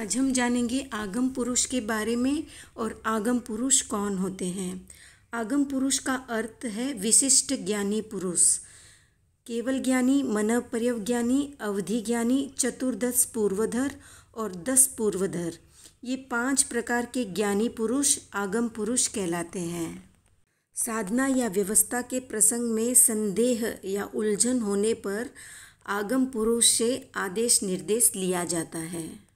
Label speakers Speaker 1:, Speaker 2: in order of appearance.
Speaker 1: आज हम जानेंगे आगम पुरुष के बारे में और आगम पुरुष कौन होते हैं आगम पुरुष का अर्थ है विशिष्ट ज्ञानी पुरुष केवल ज्ञानी मनव पर्यव ज्ञानी अवधि ज्ञानी चतुर्दश पूर्वधर और दस पूर्वधर ये पांच प्रकार के ज्ञानी पुरुष आगम पुरुष कहलाते हैं साधना या व्यवस्था के प्रसंग में संदेह या उलझन होने पर आगम पुरुष से आदेश निर्देश लिया जाता है